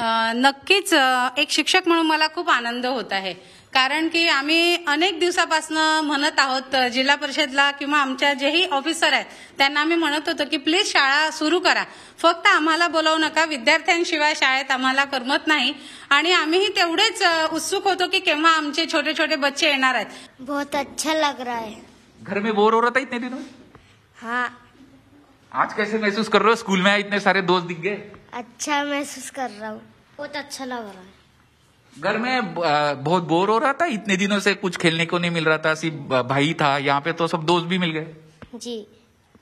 नक्कीच एक शिक्षक म्हणून मला खूप आनंद होत आहे कारण की आम्ही अनेक दिवसापासून म्हणत आहोत जिल्हा परिषदला किंवा आमच्या जेही ऑफिसर आहेत त्यांना आम्ही म्हणत होतो की प्लीज शाळा सुरू करा फक्त आम्हाला बोलावू नका विद्यार्थ्यांशिवाय शाळेत आम्हाला करमत नाही आणि आम्हीही तेवढेच उत्सुक होतो की केव्हा आमचे छोटे छोटे बच्चे येणार आहेत बहुत अच्छा लग रहा है घर में बोर हो रहा था इतने दिनों आज कैसे महसूस कर रहे हो स्कूल में इतने सारे दोस्त दिख गए अच्छा महसूस कर रहा हूँ बहुत अच्छा लग रहा है घर में बहुत बोर हो रहा था इतने दिनों से कुछ खेलने को नहीं मिल रहा था सिर्फ भाई था यहाँ पे तो सब दोस्त भी मिल गए जी